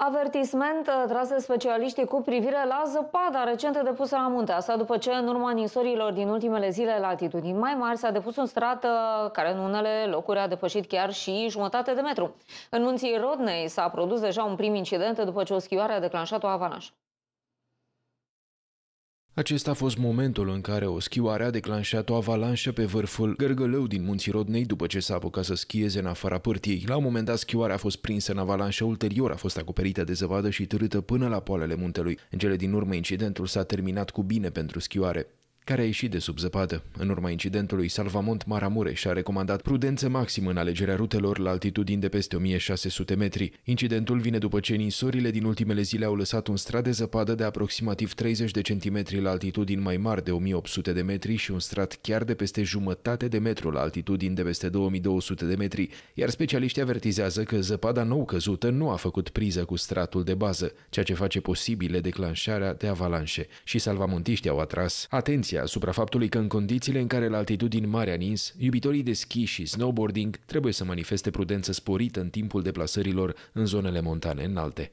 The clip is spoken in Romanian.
Avertisment uh, de specialiștii cu privire la zăpada recentă depusă la munte. Asta după ce, în urma ninsorilor din ultimele zile, la atitudini mai mari, s-a depus un strat care în unele locuri a depășit chiar și jumătate de metru. În munții Rodnei s-a produs deja un prim incident după ce o schioare a declanșat o avalanșă. Acesta a fost momentul în care o schioare a declanșat o avalanșă pe vârful Gărgălău din munții Rodnei după ce s-a apucat să schieze în afara pârtiei. La un moment dat, schioarea a fost prinsă în avalanșă, ulterior a fost acoperită de zăpadă și târâtă până la poalele muntelui. În cele din urmă, incidentul s-a terminat cu bine pentru schioare care a ieșit de sub zăpadă. În urma incidentului, Salvamont Maramureș a recomandat prudență maximă în alegerea rutelor la altitudini de peste 1600 metri. Incidentul vine după ce ninsorile din ultimele zile au lăsat un strat de zăpadă de aproximativ 30 de centimetri la altitudini mai mari de 1800 de metri și un strat chiar de peste jumătate de metru la altitudini de peste 2200 de metri, iar specialiștii avertizează că zăpada nou căzută nu a făcut priză cu stratul de bază, ceea ce face posibile declanșarea de avalanșe și salvamontiștii au atras atenția atenția asupra faptului că în condițiile în care la altitudini mari a nins, iubitorii de schi și snowboarding trebuie să manifeste prudență sporită în timpul deplasărilor în zonele montane înalte.